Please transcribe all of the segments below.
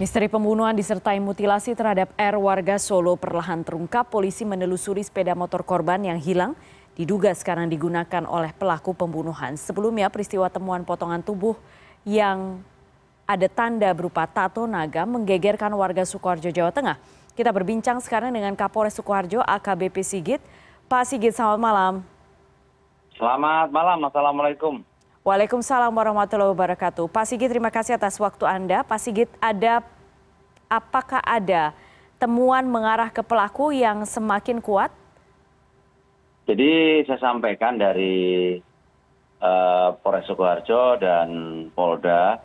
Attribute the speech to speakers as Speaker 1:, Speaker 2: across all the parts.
Speaker 1: Misteri pembunuhan disertai mutilasi terhadap R warga Solo perlahan terungkap. Polisi menelusuri sepeda motor korban yang hilang diduga sekarang digunakan oleh pelaku pembunuhan. Sebelumnya peristiwa temuan potongan tubuh yang ada tanda berupa tato naga menggegerkan warga Sukoharjo, Jawa Tengah. Kita berbincang sekarang dengan Kapolres Sukoharjo AKBP Sigit. Pak Sigit, selamat malam.
Speaker 2: Selamat malam, Assalamualaikum.
Speaker 1: Waalaikumsalam warahmatullahi wabarakatuh. Pak Sigit, terima kasih atas waktu Anda. Pak Sigit, ada apakah ada temuan mengarah ke pelaku yang semakin kuat?
Speaker 2: Jadi saya sampaikan dari uh, Polres Sukoharjo dan Polda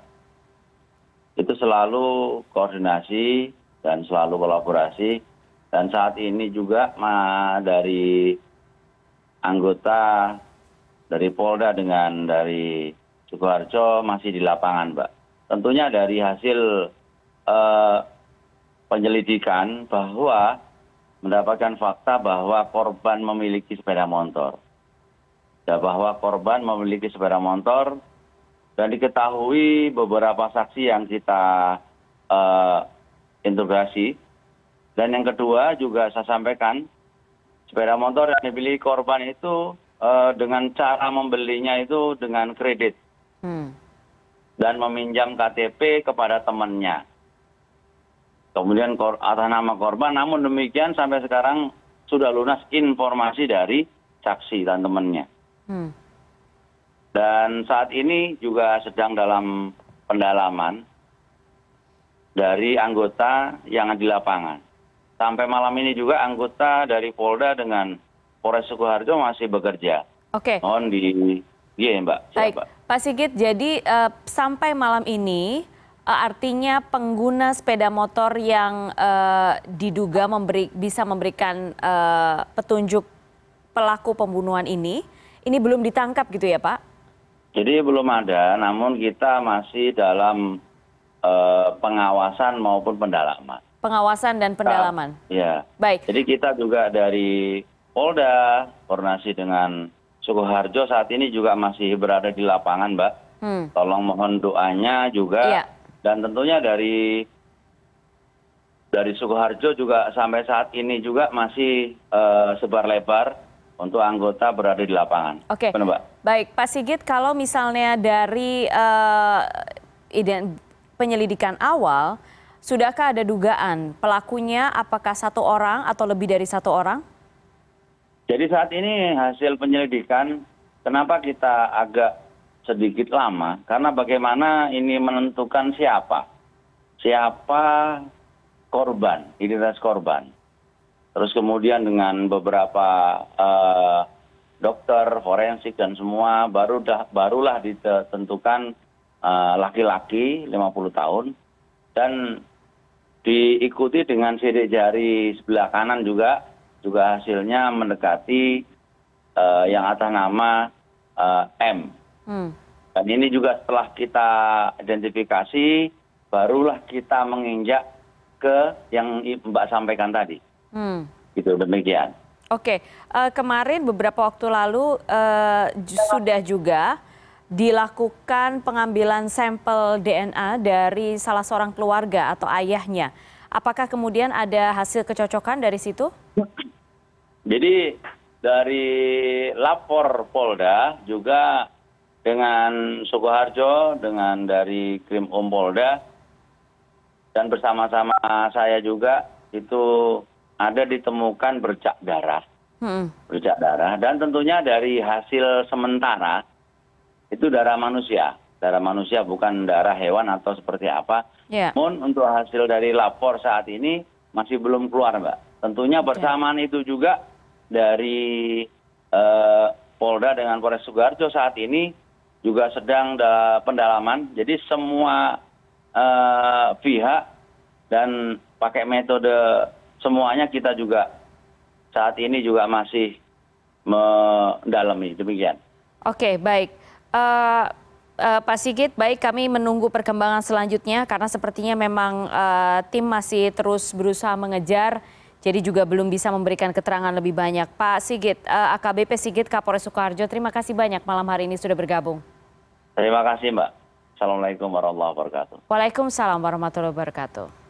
Speaker 2: itu selalu koordinasi dan selalu kolaborasi dan saat ini juga ma, dari anggota dari polda dengan dari sukoharjo masih di lapangan mbak tentunya dari hasil eh, penyelidikan bahwa mendapatkan fakta bahwa korban memiliki sepeda motor ya, bahwa korban memiliki sepeda motor dan diketahui beberapa saksi yang kita uh, interogasi dan yang kedua juga saya sampaikan sepeda motor yang dibeli korban itu Eh, dengan cara membelinya itu dengan kredit hmm. dan meminjam KTP kepada temannya. Kemudian atas nama korban, namun demikian sampai sekarang sudah lunas informasi dari saksi dan temannya. Hmm. Dan saat ini juga sedang dalam pendalaman dari anggota yang di lapangan. Sampai malam ini juga anggota dari Polda dengan Polres Sukoharjo masih bekerja.
Speaker 1: Oke. Okay. Mohon di Iya, yeah, Mbak. Baik. Pak Sigit, jadi uh, sampai malam ini uh, artinya pengguna sepeda motor yang uh, diduga memberi bisa memberikan uh, petunjuk pelaku pembunuhan ini, ini belum ditangkap gitu ya, Pak?
Speaker 2: Jadi belum ada, namun kita masih dalam uh, pengawasan maupun pendalaman.
Speaker 1: Pengawasan dan pendalaman.
Speaker 2: Ya. Baik. Jadi kita juga dari polda koordinasi dengan Harjo saat ini juga masih berada di lapangan mbak hmm. tolong mohon doanya juga iya. dan tentunya dari dari Harjo juga sampai saat ini juga masih eh, sebar lebar untuk anggota berada di lapangan.
Speaker 1: Oke, Mbak. baik Pak Sigit kalau misalnya dari eh, penyelidikan awal, sudahkah ada dugaan pelakunya apakah satu orang atau lebih dari satu orang?
Speaker 2: jadi saat ini hasil penyelidikan kenapa kita agak sedikit lama karena bagaimana ini menentukan siapa siapa korban identitas korban terus kemudian dengan beberapa uh, dokter forensik dan semua baru dah, barulah ditentukan eh, laki-laki uh, laki 50 tahun dan diikuti dengan sidik jari sebelah kanan juga juga hasilnya mendekati eh, yang atas nama eh, m hmm. dan ini juga setelah kita identifikasi barulah kita menginjak ke yang mbak sampaikan tadi hmm. Itu demikian
Speaker 1: Oke, uh, kemarin beberapa waktu lalu uh, sudah juga dilakukan pengambilan sampel DNA dari salah seorang keluarga atau ayahnya. Apakah kemudian ada hasil kecocokan dari situ? Ya,
Speaker 2: jadi dari lapor polda juga dengan sukoharjo dengan dari krim um polda dan bersama sama saya juga itu ada ditemukan bercak darah hmm. bercak darah dan tentunya dari hasil sementara itu darah manusia darah manusia bukan darah hewan atau seperti apa. Yeah. Namun untuk hasil dari lapor saat ini masih belum keluar, Mbak. Tentunya bersamaan itu juga dari eh, polda dengan polres sukoharjo saat ini juga sedang pendalaman jadi semua eh, pihak dan pakai metode semuanya kita juga saat ini juga masih mendalami demikian
Speaker 1: oke baik eh, Pak Sigit, baik kami menunggu perkembangan selanjutnya karena sepertinya memang tim masih terus berusaha mengejar jadi juga belum bisa memberikan keterangan lebih banyak. Pak Sigit, eh, AKBP Sigit Kapolres Soekarjo, terima kasih banyak malam hari ini sudah bergabung.
Speaker 2: Terima kasih Mbak. Assalamualaikum warahmatullahi wabarakatuh.
Speaker 1: Waalaikumsalam warahmatullahi wabarakatuh.